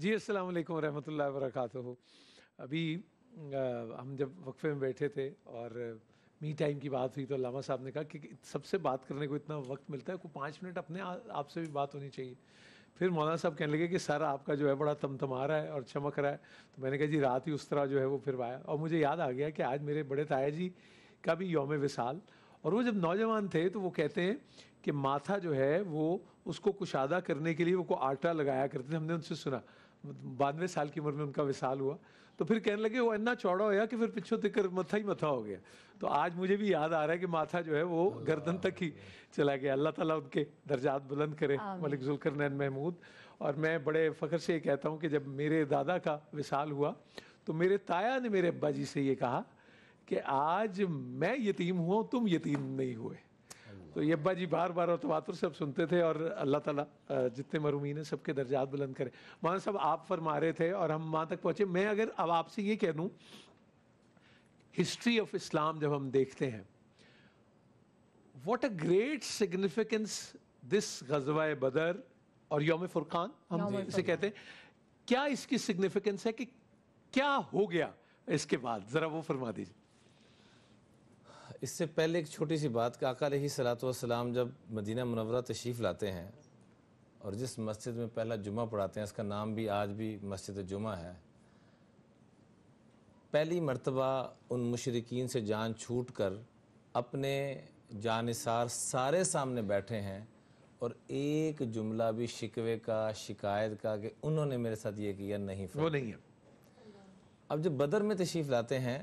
जी असल वरहत ला वरक अभी आ, हम जब वक्फे में बैठे थे और मी टाइम की बात हुई तो लामा साहब ने कहा कि सबसे बात करने को इतना वक्त मिलता है को पाँच मिनट अपने आपसे भी बात होनी चाहिए फिर मौलाना साहब कहने लगे कि सर आपका जो है बड़ा तमतमा रहा है और चमक रहा है तो मैंने कहा जी रात ही उस तरह जो है वो फिर आया और मुझे याद आ गया कि आज मेरे बड़े ताया जी का भी योम विसाल और वो जब नौजवान थे तो वो कहते हैं कि माथा जो है वो उसको कुशादा करने के लिए वो को आटा लगाया करते थे हमने उनसे सुना बानवे साल की उम्र में उनका विशाल हुआ तो फिर कहने लगे वो इतना चौड़ा होया कि फिर पिछों तिकर मथा ही मथा हो गया तो आज मुझे भी याद आ रहा है कि माथा जो है वो गर्दन तक ही चला गया अल्लाह ताला उनके दर्जात बुलंद करे मलिक जुलकर नैन महमूद और मैं बड़े फ़ख्र से ये कहता हूँ कि जब मेरे दादा का विशाल हुआ तो मेरे ताया ने मेरे अब्बा जी से ये कहा कि आज मैं यतीम हुआ तुम यतीम नहीं हुए तो यब्बा जी बार बार और तवातुर तो सब सुनते थे और अल्लाह ताला जितने मरूमीन हैं सबके दर्जात बुलंद करे मौलाना सब आप फरमा रहे थे और हम वहाँ तक पहुँचे मैं अगर अब आपसे ये कह दूँ हिस्ट्री ऑफ इस्लाम जब हम देखते हैं what a great significance this गजवा बदर और योम फुरकान हम इसे कहते हैं क्या इसकी सिग्निफिकेंस है कि क्या हो गया इसके बाद ज़रा वो फरमा दीजिए इससे पहले एक छोटी सी बात का आका सलातम सलात वसलाम जब मदीना मनवरा तशरीफ़ लाते हैं और जिस मस्जिद में पहला जुमा पढ़ाते हैं इसका नाम भी आज भी मस्जिद जुमा है पहली मरतबा उन मशरकिन से जान छूट कर अपने जानसार सारे सामने बैठे हैं और एक जुमला भी शिकवे का शिकायत का कि उन्होंने मेरे साथ ये किया नहीं वो नहीं है अब जब बदर में तशरीफ़ लाते हैं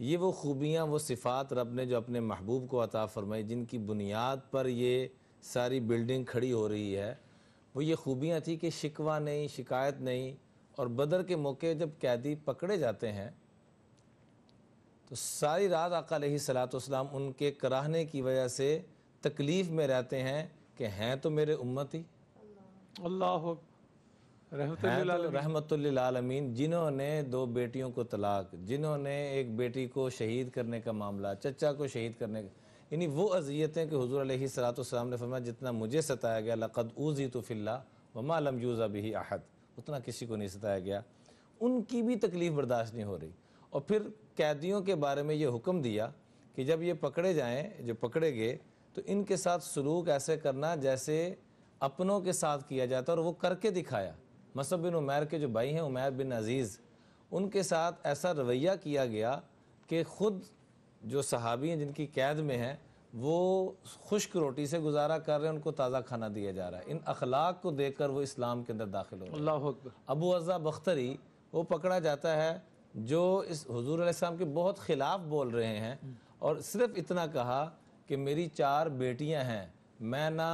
ये वो खूबियाँ वो सिफ़ात रब ने जो अपने महबूब को अता फ़रमाई जिनकी बुनियाद पर ये सारी बिल्डिंग खड़ी हो रही है वो ये खूबियाँ थी कि शिकवा नहीं शिकायत नहीं और बदर के मौके जब कैदी पकड़े जाते हैं तो सारी रात सलात सलाम उनके कराहने की वजह से तकलीफ़ में रहते हैं कि हैं तो मेरे उम्मत ही अल्लाह आलमीन जिन्होंने दो बेटियों को तलाक जिन्होंने एक बेटी को शहीद करने का मामला चचा को शहीद करने का यानी वो अजियतें कि हजूर सलाम ने फरमाया जितना मुझे सताया गया लक़द ऊजी तो फ़िल्ला व लम यूज़ा भी अहद उतना किसी को नहीं सताया गया उनकी भी तकलीफ़ बर्दाश्त नहीं हो रही और फिर कैदियों के बारे में ये हुक्म दिया कि जब ये पकड़े जाएँ जो पकड़े गए तो इनके साथ सलूक ऐसे करना जैसे अपनों के साथ किया जाता और वो करके दिखाया मसब बिन उमैर के जो भाई हैं उमैर बिन अज़ीज़ उनके साथ ऐसा रवैया किया गया कि ख़ुद जो सहाबी हैं जिनकी कैद में हैं वो खुश्क रोटी से गुजारा कर रहे हैं उनको ताज़ा खाना दिया जा रहा है इन अखलाक को देख कर वो इस्लाम के अंदर दाखिल हो अबू अज़ा बख्तरी वो पकड़ा जाता है जो इस हजूर आसमाम के बहुत ख़िलाफ़ बोल रहे हैं और सिर्फ़ इतना कहा कि मेरी चार बेटियां हैं मैं ना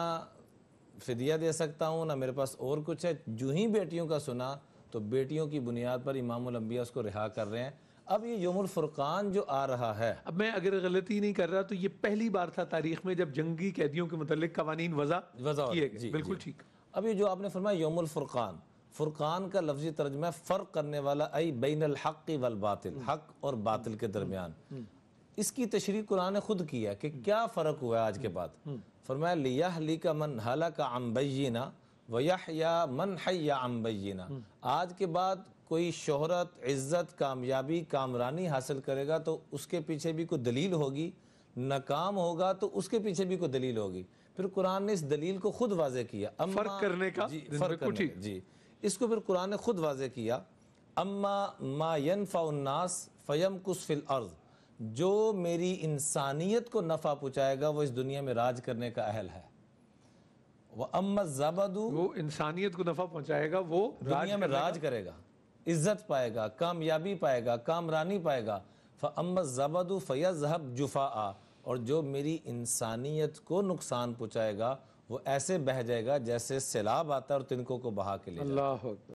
फिदिया दे सकता हूँ ना मेरे पास और कुछ है जू ही बेटियों का सुना तो बेटियों की बुनियाद पर इमाम अम्बिया उसको रिहा कर रहे हैं अब ये यमुल फुरकान जो आ रहा है अब मैं अगर गलती नहीं कर रहा तो ये पहली बार था तारीख में जब जंगी कैदियों के मतलब कवानी वजा वजा किए बिल्कुल ठीक अब ये जो आपने फरमाया यमुल फुरकान फुरकान का लफ्जी तर्जमा फ़र्क करने वाला आई बैन हक़ वल बातिल हक और बातिल के दरमियान इसकी तशरी कुरान ने खुद किया कि क्या फ़र्क हुआ आज के बाद फरमाया लिया हली का मन हला का अम्बैना या मन है या अम्बैना आज के बाद कोई शोहरत इज़्ज़त कामयाबी कामरानी हासिल करेगा तो उसके पीछे भी कोई दलील होगी नाकाम होगा तो उसके पीछे भी कोई दलील होगी फिर कुरान ने इस दलील को खुद वाजे किया फर्क करने का जी फर्क करने, जी इसको फिर कुरान ने खुद वाजे किया अम्मा मायन फ़ाउन्नास फ़यम कुसफिल अर्ज़ जो मेरी इंसानियत को नफ़ा पहुँचाएगा वो इस दुनिया में राज करने का अहल है वह अम्मा जाबादू वो इंसानियत को नफ़ा पहुंचाएगा वो दुनिया में राज करेगा इज्जत पाएगा कामयाबी पाएगा कामरानी पाएगा फ़म्मा जबादु फ़या जहब जुफा आ और जो मेरी इंसानियत को नुकसान पहुँचाएगा वो ऐसे बह जाएगा जैसे सैलाब आता है और तिनकों को बहा के ले